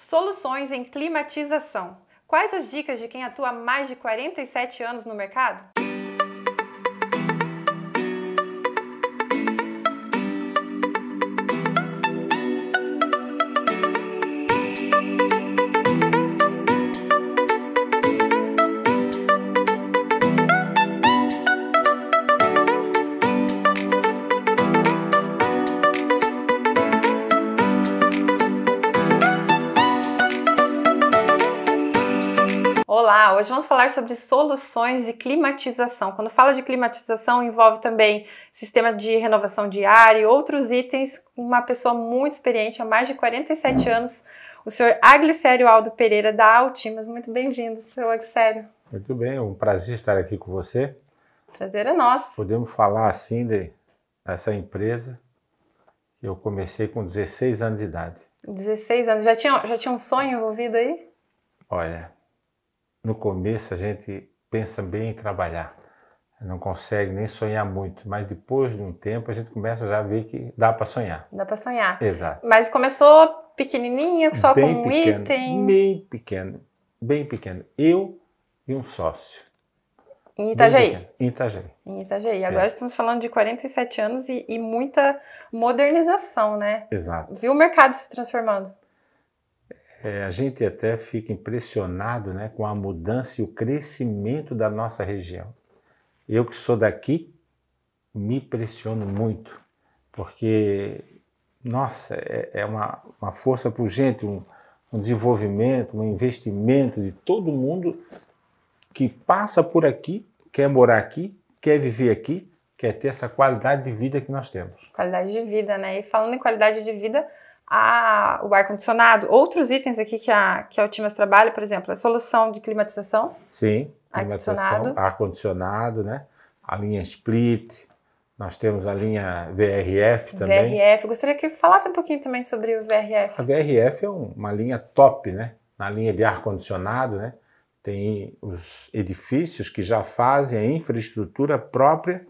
Soluções em climatização. Quais as dicas de quem atua há mais de 47 anos no mercado? Olá, hoje vamos falar sobre soluções de climatização. Quando fala de climatização, envolve também sistema de renovação de ar e outros itens. Uma pessoa muito experiente, há mais de 47 anos, o senhor Aglicério Aldo Pereira, da Altimas. Muito bem-vindo, senhor Aglicério. Muito bem, é um prazer estar aqui com você. Prazer é nosso. Podemos falar assim de, dessa empresa. que Eu comecei com 16 anos de idade. 16 anos. Já tinha, já tinha um sonho envolvido aí? Olha, no começo a gente pensa bem em trabalhar, não consegue nem sonhar muito, mas depois de um tempo a gente começa já a ver que dá para sonhar. Dá para sonhar. Exato. Mas começou pequenininho, só bem com um pequeno, item? Bem pequeno, bem pequeno. Eu e um sócio. Em Itajaí? Em Itajaí. Em Itajaí. É. Agora é. estamos falando de 47 anos e, e muita modernização, né? Exato. Viu o mercado se transformando? É, a gente até fica impressionado né, com a mudança e o crescimento da nossa região. Eu que sou daqui, me impressiono muito, porque, nossa, é, é uma, uma força pujante, um, um desenvolvimento, um investimento de todo mundo que passa por aqui, quer morar aqui, quer viver aqui, quer ter essa qualidade de vida que nós temos. Qualidade de vida, né? E falando em qualidade de vida, a, o ar-condicionado, outros itens aqui que a, que a Ultimas trabalha, por exemplo, a é solução de climatização. Sim, ar-condicionado. Ar-condicionado, né? A linha Split, nós temos a linha VRF também. VRF, gostaria que falasse um pouquinho também sobre o VRF. A VRF é uma linha top, né? Na linha de ar-condicionado, né? Tem os edifícios que já fazem a infraestrutura própria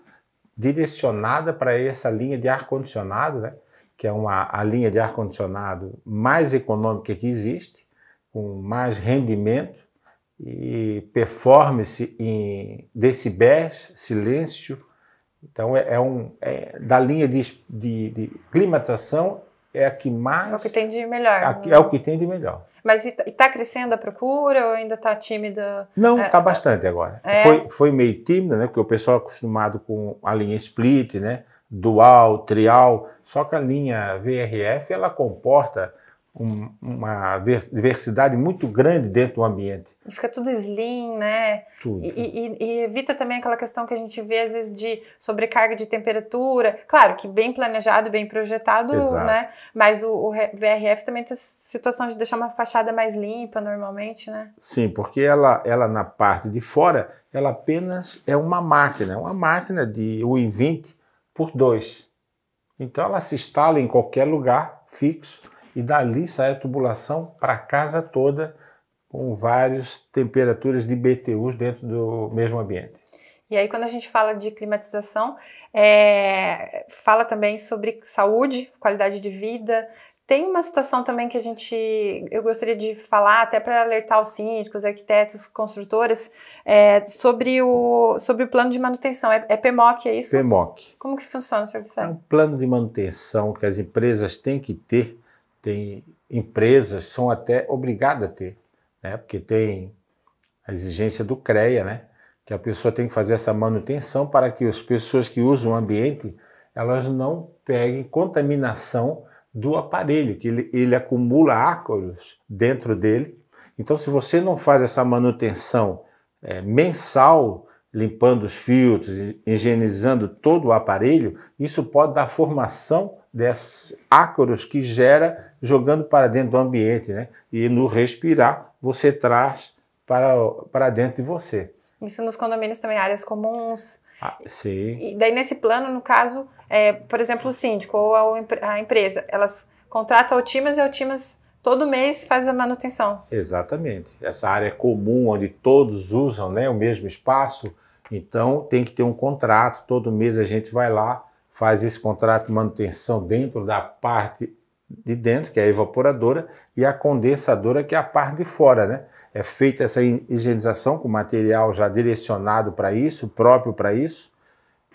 direcionada para essa linha de ar-condicionado, né? que é uma, a linha de ar-condicionado mais econômica que existe, com mais rendimento e performance em decibéis, silêncio. Então, é, é um, é, da linha de, de, de, climatização, é a que mais. É o que tem de melhor. A, né? É o que tem de melhor. Mas está tá crescendo a procura ou ainda está tímida? Não, está é, tá bastante agora. É? Foi, foi meio tímida, né? Porque o pessoal é acostumado com a linha split, né? dual, trial, só que a linha VRF ela comporta um, uma diversidade muito grande dentro do ambiente. Fica tudo slim, né? Tudo. E, e, e, evita também aquela questão que a gente vê às vezes de sobrecarga de temperatura. Claro que bem planejado, bem projetado, Exato. né? Mas o, o VRF também tem situação de deixar uma fachada mais limpa normalmente, né? Sim, porque ela, ela na parte de fora, ela apenas é uma máquina, é uma máquina de U20 por 2. Então ela se instala em qualquer lugar fixo e dali sai a tubulação para a casa toda com várias temperaturas de BTUs dentro do mesmo ambiente. E aí, quando a gente fala de climatização, é, fala também sobre saúde, qualidade de vida, tem uma situação também que a gente, eu gostaria de falar, até para alertar os síndicos, arquitetos, construtores, é, sobre, o, sobre o plano de manutenção. É, é PMOC, é isso? PMOC. Como que funciona, senhor Guilherme? É um plano de manutenção que as empresas têm que ter, tem empresas são até obrigadas a ter, né? porque tem a exigência do CREA, né? que a pessoa tem que fazer essa manutenção para que as pessoas que usam o ambiente, elas não peguem contaminação do aparelho, que ele, ele acumula ácaros dentro dele. Então, se você não faz essa manutenção é, mensal, limpando os filtros, higienizando todo o aparelho, isso pode dar formação desses ácaros que gera jogando para dentro do ambiente, né? E no respirar, você traz para, para dentro de você. Isso nos condomínios também, áreas comuns, ah, sim. E daí, nesse plano, no caso, é, por exemplo, o síndico ou a, a empresa, elas contratam o Timas e o Timas todo mês faz a manutenção. Exatamente. Essa área é comum onde todos usam né, o mesmo espaço, então tem que ter um contrato. Todo mês a gente vai lá, faz esse contrato de manutenção dentro da parte de dentro, que é a evaporadora, e a condensadora, que é a parte de fora, né? É feita essa higienização com material já direcionado para isso, próprio para isso,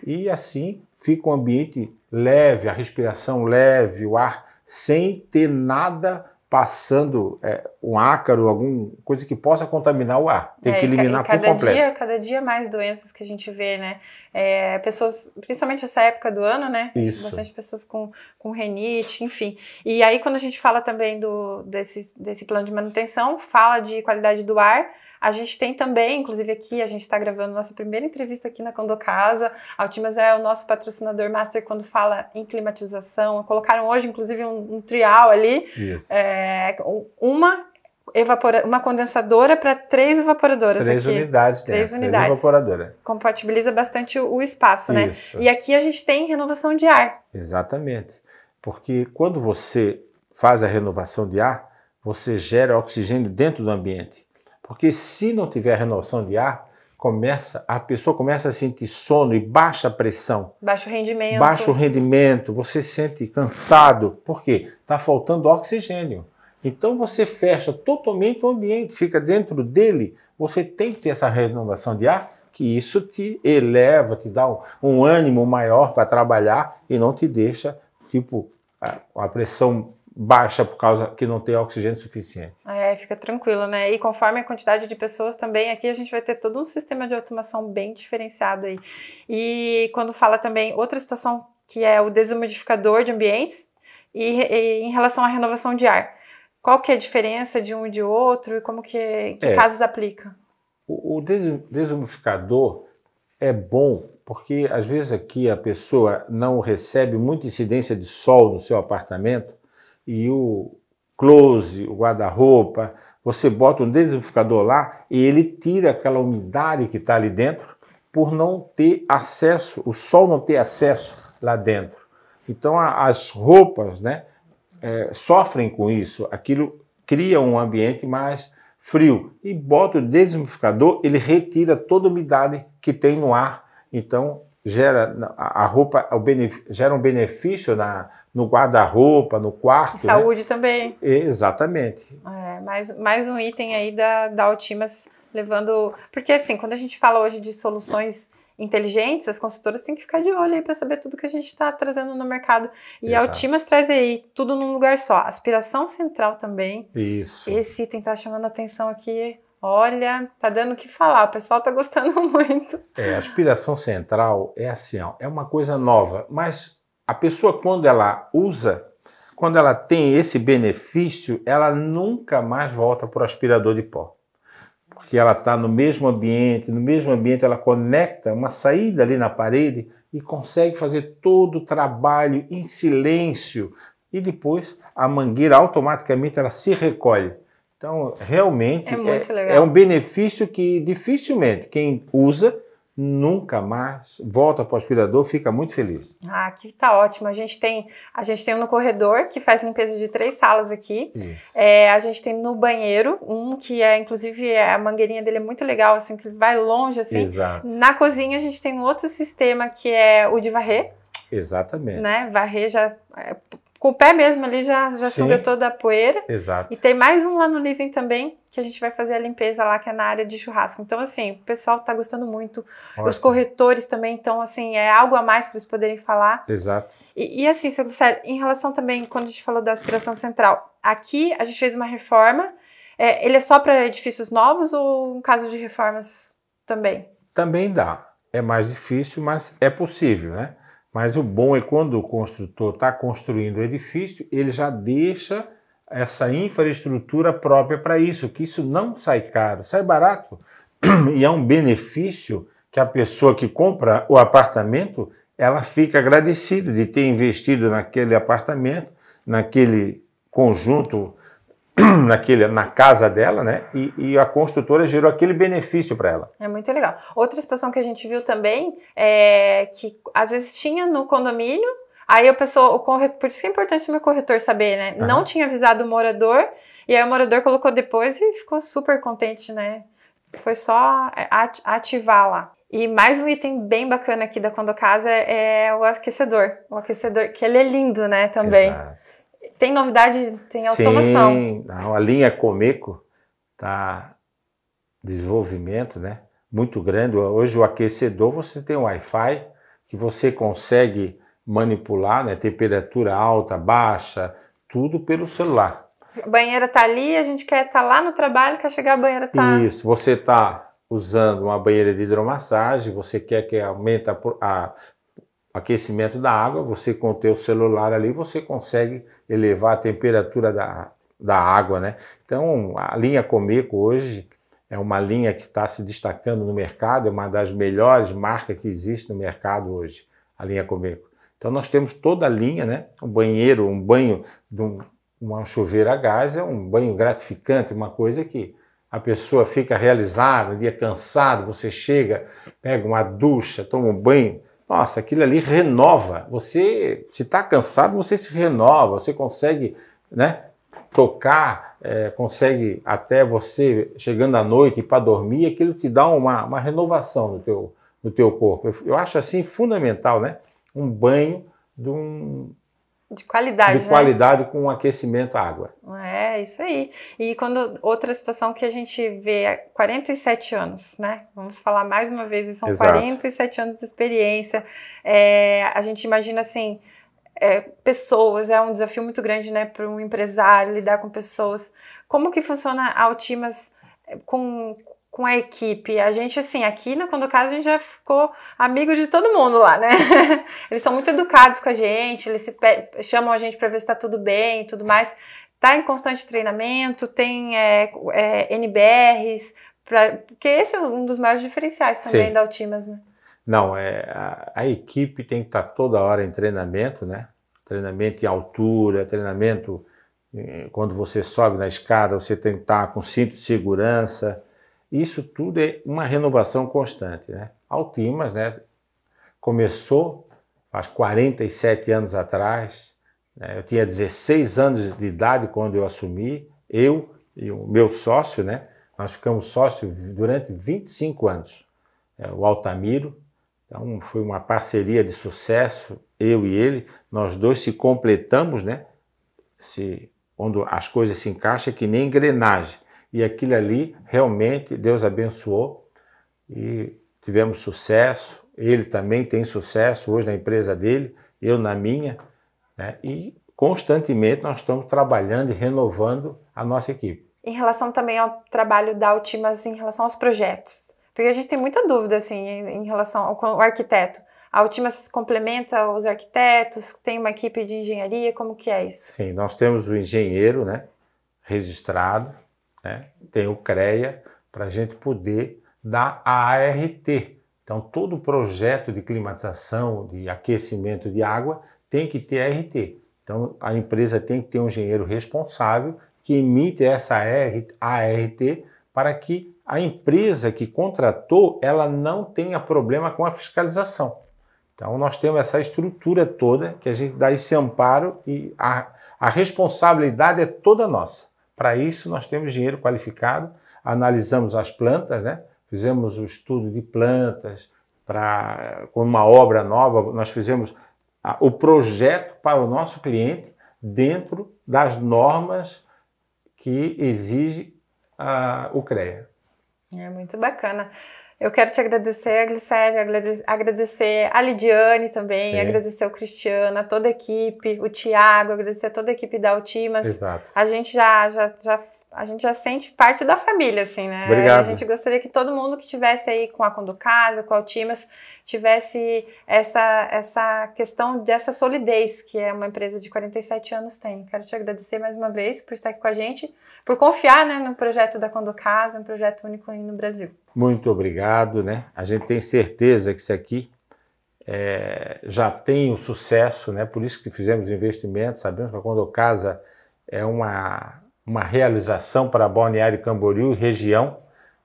e assim fica um ambiente leve, a respiração leve, o ar sem ter nada passando é, um ácaro, alguma coisa que possa contaminar o ar. Tem é, que eliminar e cada por completo. Dia, cada dia mais doenças que a gente vê, né? É, pessoas, principalmente essa época do ano, né? Isso. Bastante pessoas com, com renite, enfim. E aí quando a gente fala também do, desse, desse plano de manutenção, fala de qualidade do ar, a gente tem também, inclusive aqui, a gente está gravando nossa primeira entrevista aqui na Condocasa. A Altimas é o nosso patrocinador master quando fala em climatização. Colocaram hoje, inclusive, um, um trial ali. Isso. É, uma evapora uma condensadora para três evaporadoras três aqui. Unidades três unidades. Três evaporadoras. Compatibiliza bastante o espaço, né? Isso. né? E aqui a gente tem renovação de ar. Exatamente. Porque quando você faz a renovação de ar, você gera oxigênio dentro do ambiente. Porque se não tiver renovação de ar, começa a pessoa começa a sentir sono e baixa pressão. Baixo rendimento. Baixo rendimento, você sente cansado. Por quê? Está faltando oxigênio. Então você fecha totalmente o ambiente, fica dentro dele. Você tem que ter essa renovação de ar, que isso te eleva, te dá um, um ânimo maior para trabalhar e não te deixa, tipo, a, a pressão baixa por causa que não tem oxigênio suficiente. Aí fica tranquilo, né? E conforme a quantidade de pessoas também, aqui a gente vai ter todo um sistema de automação bem diferenciado aí. E quando fala também outra situação que é o desumidificador de ambientes e, e em relação à renovação de ar. Qual que é a diferença de um e de outro e como que, que é. casos aplica? O, o desumidificador é bom porque às vezes aqui a pessoa não recebe muita incidência de sol no seu apartamento e o, close, o guarda-roupa, você bota um desinfectador lá e ele tira aquela umidade que está ali dentro por não ter acesso, o sol não ter acesso lá dentro. Então a, as roupas né, é, sofrem com isso, aquilo cria um ambiente mais frio. E bota o desumificador, ele retira toda a umidade que tem no ar. Então gera a roupa, o gera um benefício na, no guarda-roupa, no quarto. E né? saúde né? também. Exatamente. É, mais, mais um item aí da, da Altimas levando. Porque assim, quando a gente fala hoje de soluções inteligentes, as consultoras têm que ficar de olho aí para saber tudo que a gente está trazendo no mercado. E Exato. a Altimas traz aí tudo num lugar só. Aspiração central também. Isso. Esse item está chamando a atenção aqui Olha, tá dando o que falar, o pessoal tá gostando muito. É, a aspiração central é assim, ó, é uma coisa nova, mas a pessoa quando ela usa, quando ela tem esse benefício, ela nunca mais volta para o aspirador de pó. Porque ela está no mesmo ambiente, no mesmo ambiente ela conecta uma saída ali na parede e consegue fazer todo o trabalho em silêncio. E depois a mangueira automaticamente ela se recolhe. Então, realmente é, é, é um benefício que dificilmente quem usa nunca mais volta para o aspirador, fica muito feliz. Ah, aqui está ótimo. A gente tem a gente tem um no corredor que faz limpeza de três salas aqui. É, a gente tem no banheiro um que é inclusive é, a mangueirinha dele é muito legal assim que vai longe assim. Exato. Na cozinha a gente tem outro sistema que é o de varrer. Exatamente. Né? Varrer já é com o pé mesmo ali já, já suga toda a poeira. Exato. E tem mais um lá no Living também, que a gente vai fazer a limpeza lá, que é na área de churrasco. Então, assim, o pessoal tá gostando muito. Ótimo. Os corretores também, então, assim, é algo a mais para eles poderem falar. Exato. E, e assim, seu Lucélio, em relação também, quando a gente falou da aspiração central, aqui a gente fez uma reforma. É, ele é só para edifícios novos ou em caso de reformas também? Também dá. É mais difícil, mas é possível, né? Mas o bom é quando o construtor está construindo o edifício, ele já deixa essa infraestrutura própria para isso, que isso não sai caro, sai barato. E é um benefício que a pessoa que compra o apartamento, ela fica agradecida de ter investido naquele apartamento, naquele conjunto naquele, na casa dela, né? E, e a construtora gerou aquele benefício para ela. É muito legal. Outra situação que a gente viu também é que às vezes tinha no condomínio, aí a pessoa, o corretor, por isso que é importante o meu corretor saber, né? Uhum. Não tinha avisado o morador, e aí o morador colocou depois e ficou super contente, né? Foi só ativar lá. E mais um item bem bacana aqui da Condocasa é o aquecedor. O aquecedor, que ele é lindo, né, também. Exato tem novidade, tem automação. Sim, não, a linha Comeco está desenvolvimento, né? Muito grande. Hoje o aquecedor você tem Wi-Fi que você consegue manipular, né? Temperatura alta, baixa, tudo pelo celular. A banheira tá ali, a gente quer estar tá lá no trabalho, quer chegar a banheira tá. Isso, você tá usando uma banheira de hidromassagem, você quer que aumente a aquecimento da água, você com o teu celular ali, você consegue elevar a temperatura da, da água, né? Então, a linha Comeco hoje é uma linha que está se destacando no mercado, é uma das melhores marcas que existe no mercado hoje, a linha Comeco. Então, nós temos toda a linha, né? Um banheiro, um banho de um, uma chuveira a gás é um banho gratificante, uma coisa que a pessoa fica realizada, um dia cansado, você chega, pega uma ducha, toma um banho, nossa, aquilo ali renova. Você, se está cansado, você se renova, você consegue né, tocar, é, consegue até você chegando à noite para dormir, aquilo te dá uma, uma renovação no teu, no teu corpo. Eu, eu acho assim fundamental, né? Um banho de um, de qualidade. De né? qualidade com aquecimento à água. É, isso aí. E quando outra situação que a gente vê 47 anos, né? Vamos falar mais uma vez, são Exato. 47 anos de experiência. É, a gente imagina assim. É, pessoas, é um desafio muito grande né, para um empresário lidar com pessoas. Como que funciona a Altimas é, com, com a equipe. A gente, assim, aqui na né, caso a gente já ficou amigo de todo mundo lá, né? Eles são muito educados com a gente, eles se chamam a gente para ver se está tudo bem e tudo mais. Tá em constante treinamento, tem é, é, NBRs, pra, porque esse é um dos maiores diferenciais também Sim. da Altimas, né? Não, é, a, a, equipe tem que estar tá toda hora em treinamento, né? Treinamento em altura, treinamento eh, quando você sobe na escada, você tem que estar tá com cinto de segurança, isso tudo é uma renovação constante. Né? Altimas né, começou faz 47 anos atrás, né? eu tinha 16 anos de idade quando eu assumi, eu e o meu sócio, né? nós ficamos sócios durante 25 anos. É, o Altamiro, então foi uma parceria de sucesso, eu e ele, nós dois se completamos, né? Se, onde as coisas se encaixam, é que nem engrenagem e aquilo ali realmente Deus abençoou e tivemos sucesso. Ele também tem sucesso hoje na empresa dele, eu na minha, né? e constantemente nós estamos trabalhando e renovando a nossa equipe. Em relação também ao trabalho da Altimas em relação aos projetos, porque a gente tem muita dúvida assim em relação ao arquiteto. A Altimas complementa os arquitetos, tem uma equipe de engenharia, como que é isso? Sim, nós temos o engenheiro, né, registrado, né? tem o CREA para a gente poder dar a ART. Então, todo projeto de climatização, de aquecimento de água, tem que ter ART. Então, a empresa tem que ter um engenheiro responsável que emite essa ART para que a empresa que contratou ela não tenha problema com a fiscalização. Então, nós temos essa estrutura toda que a gente dá esse amparo e a, a responsabilidade é toda nossa. Para isso, nós temos dinheiro qualificado, analisamos as plantas, né? fizemos o um estudo de plantas para com uma obra nova, nós fizemos a, o projeto para o nosso cliente dentro das normas que exige a, o CREA. É muito bacana. Eu quero te agradecer, a Glicério, agradecer a Lidiane também, Sim. agradecer o Cristiano, a toda a equipe, o Tiago, agradecer a toda a equipe da Altimas. Exato. A gente já, já, já a gente já sente parte da família, assim, né? Obrigado. A gente gostaria que todo mundo que estivesse aí com a Conducasa, com a Altimas, tivesse essa, essa questão dessa solidez que é uma empresa de 47 anos tem. Quero te agradecer mais uma vez por estar aqui com a gente, por confiar né, no projeto da Conducasa, um projeto único aí no Brasil. Muito obrigado, né? A gente tem certeza que isso aqui é, já tem o sucesso, né? Por isso que fizemos investimentos, sabemos que quando casa é uma, uma realização para Balneário Camboriú e região,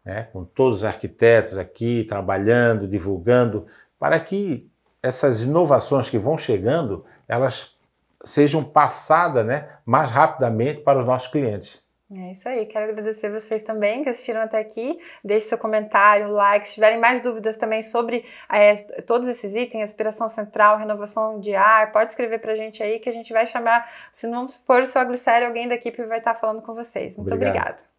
né? com todos os arquitetos aqui trabalhando, divulgando, para que essas inovações que vão chegando, elas sejam passadas né, mais rapidamente para os nossos clientes. É isso aí, quero agradecer vocês também que assistiram até aqui. Deixe seu comentário, like. Se tiverem mais dúvidas também sobre é, todos esses itens, aspiração central, renovação de ar, pode escrever pra gente aí que a gente vai chamar, se não for o seu glicério, alguém da equipe vai estar falando com vocês. Muito obrigada.